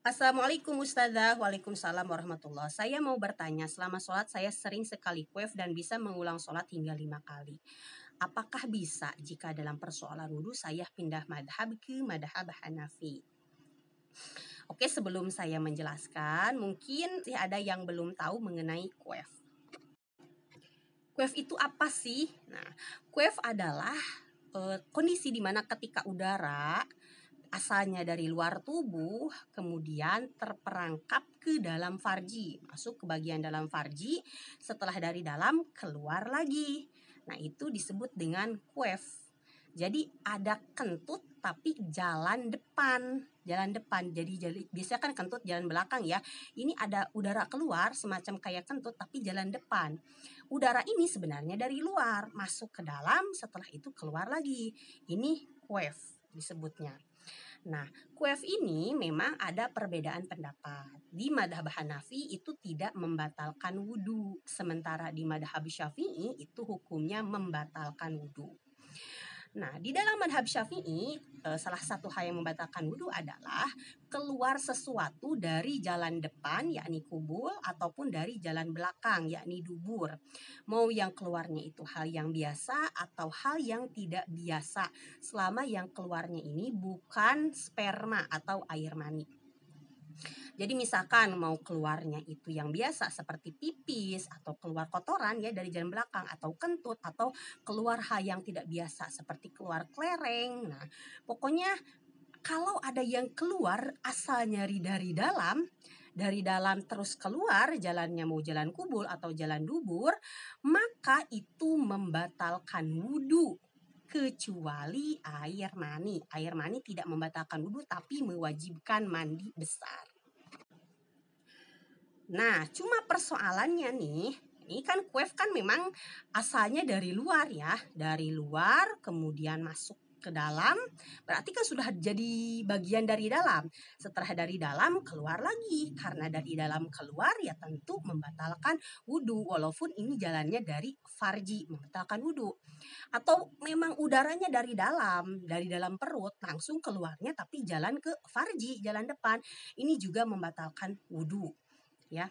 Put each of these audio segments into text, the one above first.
Assalamualaikum Ustazah, Waalaikumsalam warahmatullah. Saya mau bertanya, selama sholat saya sering sekali kuef dan bisa mengulang sholat hingga lima kali. Apakah bisa jika dalam persoalan wudhu saya pindah madhab ke madhab Hanafi? Oke, sebelum saya menjelaskan, mungkin sih ada yang belum tahu mengenai kuef. Kuef itu apa sih? Nah, kuef adalah eh, kondisi dimana ketika udara asalnya dari luar tubuh kemudian terperangkap ke dalam farji, masuk ke bagian dalam farji, setelah dari dalam keluar lagi. Nah, itu disebut dengan kuef. Jadi ada kentut tapi jalan depan, jalan depan. Jadi, jadi biasanya kan kentut jalan belakang ya. Ini ada udara keluar semacam kayak kentut tapi jalan depan. Udara ini sebenarnya dari luar masuk ke dalam, setelah itu keluar lagi. Ini wave disebutnya. Nah, kuef ini memang ada perbedaan pendapat. Di madhab Hanafi itu tidak membatalkan wudhu, sementara di madhab Syafi'i itu hukumnya membatalkan wudhu. Nah, di dalam madhab syafi'i, eh, salah satu hal yang membatalkan wudhu adalah keluar sesuatu dari jalan depan, yakni kubul, ataupun dari jalan belakang, yakni dubur. Mau yang keluarnya itu hal yang biasa atau hal yang tidak biasa, selama yang keluarnya ini bukan sperma atau air mani. Jadi misalkan mau keluarnya itu yang biasa seperti pipis atau keluar kotoran ya dari jalan belakang atau kentut atau keluar hal yang tidak biasa seperti keluar klereng. Nah, pokoknya kalau ada yang keluar asal nyari dari dalam, dari dalam terus keluar jalannya mau jalan kubul atau jalan dubur, maka itu membatalkan wudhu kecuali air mani. Air mani tidak membatalkan wudhu tapi mewajibkan mandi besar. Nah, cuma persoalannya nih, ini kan kuef kan memang asalnya dari luar ya, dari luar kemudian masuk ke dalam, berarti kan sudah jadi bagian dari dalam. Setelah dari dalam keluar lagi, karena dari dalam keluar ya tentu membatalkan wudhu, walaupun ini jalannya dari farji membatalkan wudhu. Atau memang udaranya dari dalam, dari dalam perut langsung keluarnya tapi jalan ke farji, jalan depan, ini juga membatalkan wudhu ya.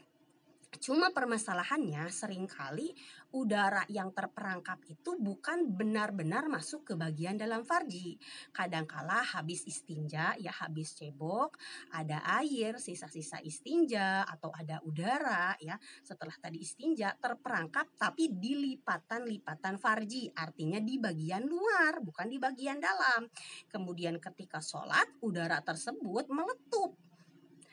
Cuma permasalahannya seringkali udara yang terperangkap itu bukan benar-benar masuk ke bagian dalam farji. Kadangkala habis istinja, ya habis cebok, ada air, sisa-sisa istinja, atau ada udara ya setelah tadi istinja terperangkap tapi di lipatan-lipatan farji. Artinya di bagian luar, bukan di bagian dalam. Kemudian ketika sholat, udara tersebut meletup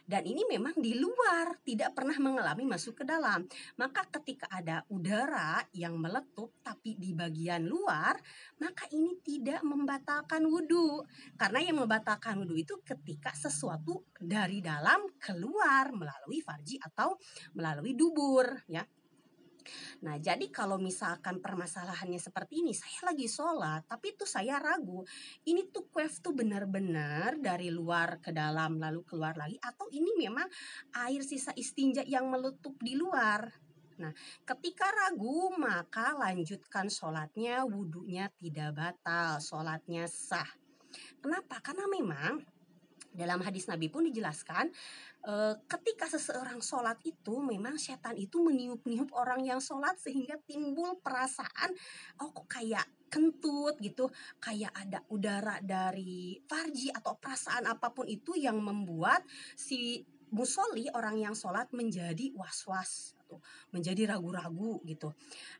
dan ini memang di luar tidak pernah mengalami masuk ke dalam maka ketika ada udara yang meletup tapi di bagian luar maka ini tidak membatalkan wudhu karena yang membatalkan wudhu itu ketika sesuatu dari dalam keluar melalui farji atau melalui dubur ya Nah, jadi kalau misalkan permasalahannya seperti ini, saya lagi sholat, tapi itu saya ragu, ini tuh kuef tuh benar-benar dari luar ke dalam lalu keluar lagi, atau ini memang air sisa istinja yang meletup di luar. Nah, ketika ragu maka lanjutkan sholatnya, wudhunya tidak batal, sholatnya sah. Kenapa? Karena memang dalam hadis Nabi pun dijelaskan e, ketika seseorang sholat itu memang setan itu meniup-niup orang yang sholat sehingga timbul perasaan oh kok kayak kentut gitu kayak ada udara dari farji atau perasaan apapun itu yang membuat si musoli orang yang sholat menjadi was-was gitu. menjadi ragu-ragu gitu.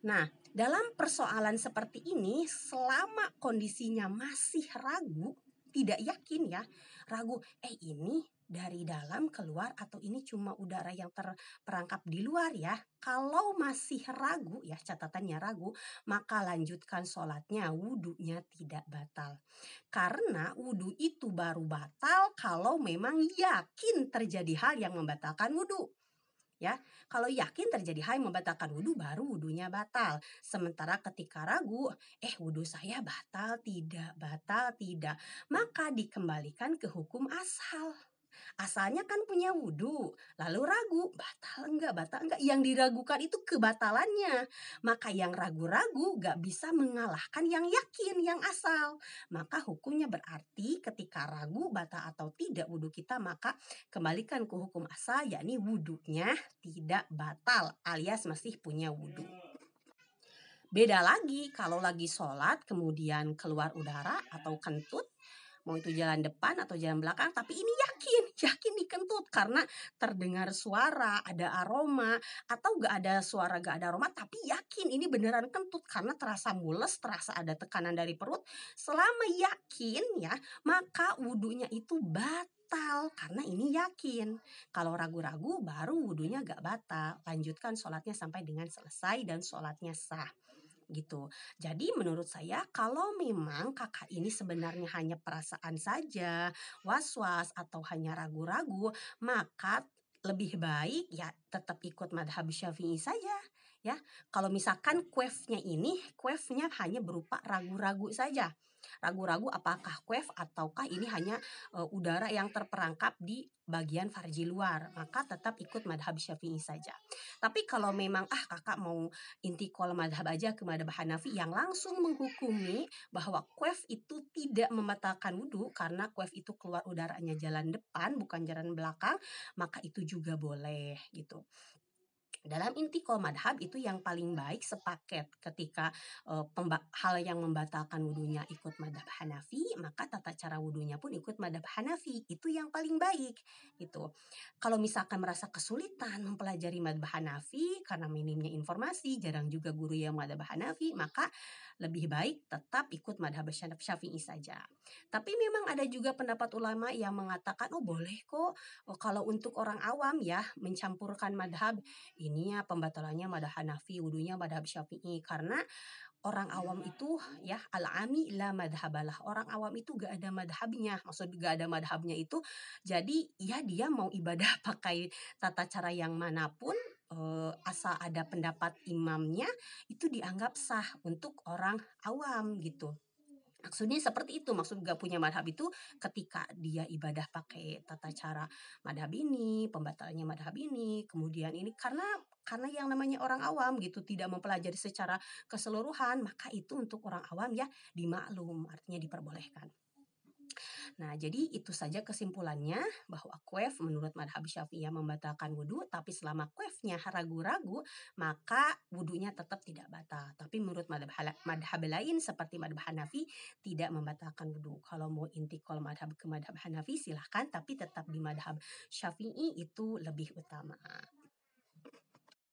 Nah, dalam persoalan seperti ini, selama kondisinya masih ragu, tidak yakin ya, ragu, eh ini dari dalam keluar atau ini cuma udara yang terperangkap di luar ya. Kalau masih ragu ya catatannya ragu, maka lanjutkan sholatnya, wudhunya tidak batal. Karena wudhu itu baru batal kalau memang yakin terjadi hal yang membatalkan wudhu ya. Kalau yakin terjadi haid membatalkan wudhu baru wudhunya batal. Sementara ketika ragu, eh wudhu saya batal tidak, batal tidak. Maka dikembalikan ke hukum asal asalnya kan punya wudhu, lalu ragu, batal enggak, batal enggak. Yang diragukan itu kebatalannya. Maka yang ragu-ragu gak bisa mengalahkan yang yakin, yang asal. Maka hukumnya berarti ketika ragu, batal atau tidak wudhu kita, maka kembalikan ke hukum asal, yakni wudhunya tidak batal alias masih punya wudhu. Beda lagi kalau lagi sholat kemudian keluar udara atau kentut mau itu jalan depan atau jalan belakang tapi ini yakin yakin dikentut karena terdengar suara ada aroma atau gak ada suara gak ada aroma tapi yakin ini beneran kentut karena terasa mules terasa ada tekanan dari perut selama yakin ya maka wudhunya itu batal batal karena ini yakin. Kalau ragu-ragu baru wudhunya gak batal. Lanjutkan sholatnya sampai dengan selesai dan sholatnya sah gitu. Jadi menurut saya kalau memang kakak ini sebenarnya hanya perasaan saja, was-was atau hanya ragu-ragu, maka lebih baik ya tetap ikut madhab syafi'i saja ya. Kalau misalkan kuefnya ini, kuefnya hanya berupa ragu-ragu saja. Ragu-ragu apakah kuef ataukah ini hanya e, udara yang terperangkap di bagian farji luar, maka tetap ikut madhab syafi'i saja. Tapi kalau memang ah kakak mau intikol madhab aja ke madhab Hanafi yang langsung menghukumi bahwa kuef itu tidak membatalkan wudhu karena kuef itu keluar udaranya jalan depan bukan jalan belakang, maka itu juga boleh gitu dalam inti kalau madhab itu yang paling baik sepaket ketika uh, hal yang membatalkan wudhunya ikut madhab Hanafi maka tata cara wudhunya pun ikut madhab Hanafi itu yang paling baik gitu kalau misalkan merasa kesulitan mempelajari madhab Hanafi karena minimnya informasi jarang juga guru yang madhab Hanafi maka lebih baik tetap ikut madhab Syafi'i saja tapi memang ada juga pendapat ulama yang mengatakan oh boleh kok oh, kalau untuk orang awam ya mencampurkan madhab ini ininya pembatalannya madhab Hanafi, wudhunya madhab Syafi'i karena orang awam itu ya alami la madhabalah orang awam itu gak ada madhabnya maksud gak ada madhabnya itu jadi ya dia mau ibadah pakai tata cara yang manapun eh, asal ada pendapat imamnya itu dianggap sah untuk orang awam gitu Maksudnya seperti itu, maksud gak punya madhab itu ketika dia ibadah pakai tata hmm. cara madhab ini, pembatalannya madhab ini, kemudian ini karena karena yang namanya orang awam gitu tidak mempelajari secara keseluruhan maka itu untuk orang awam ya dimaklum artinya diperbolehkan. Nah, jadi itu saja kesimpulannya bahwa kuef menurut madhab syafi'iyah membatalkan wudhu, tapi selama kuefnya ragu-ragu, maka wudhunya tetap tidak batal. Tapi menurut madhab, madhab lain seperti madhab Hanafi tidak membatalkan wudhu. Kalau mau kalau madhab ke madhab Hanafi silahkan, tapi tetap di madhab syafi'i itu lebih utama.